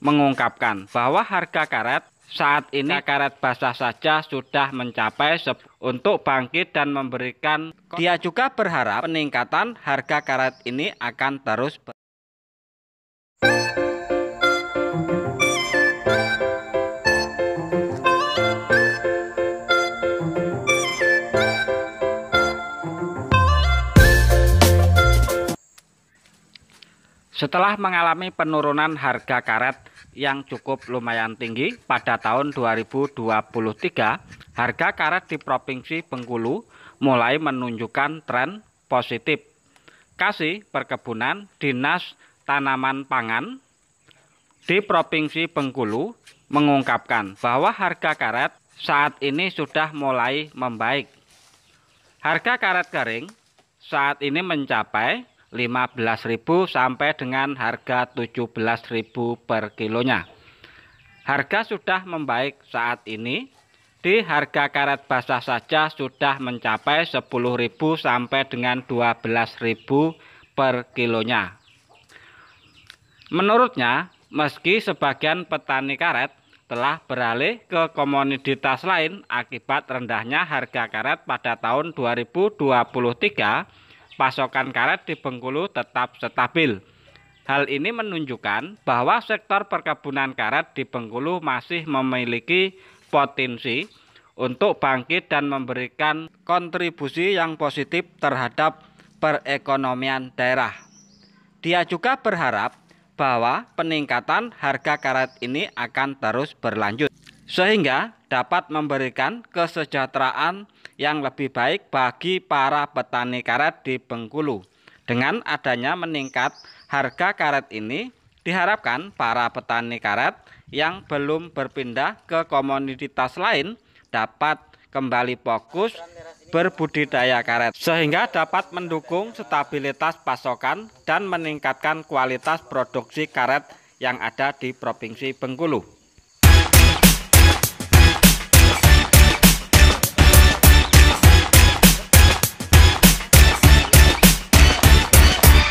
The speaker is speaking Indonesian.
mengungkapkan bahwa harga karet saat ini karet basah saja sudah mencapai untuk bangkit dan memberikan dia juga berharap peningkatan harga karet ini akan terus Setelah mengalami penurunan harga karet yang cukup lumayan tinggi pada tahun 2023, harga karet di Provinsi Bengkulu mulai menunjukkan tren positif. Kasih Perkebunan Dinas Tanaman Pangan di Provinsi Bengkulu mengungkapkan bahwa harga karet saat ini sudah mulai membaik. Harga karet kering saat ini mencapai 15.000 sampai dengan harga 17.000 per kilonya. Harga sudah membaik saat ini. Di harga karet basah saja sudah mencapai 10.000 sampai dengan 12.000 per kilonya. Menurutnya, meski sebagian petani karet telah beralih ke komoditas lain akibat rendahnya harga karet pada tahun 2023, pasokan karet di Bengkulu tetap stabil. Hal ini menunjukkan bahwa sektor perkebunan karet di Bengkulu masih memiliki potensi untuk bangkit dan memberikan kontribusi yang positif terhadap perekonomian daerah. Dia juga berharap bahwa peningkatan harga karet ini akan terus berlanjut sehingga dapat memberikan kesejahteraan yang lebih baik bagi para petani karet di Bengkulu. Dengan adanya meningkat harga karet ini, diharapkan para petani karet yang belum berpindah ke komoditas lain dapat kembali fokus berbudidaya karet sehingga dapat mendukung stabilitas pasokan dan meningkatkan kualitas produksi karet yang ada di Provinsi Bengkulu.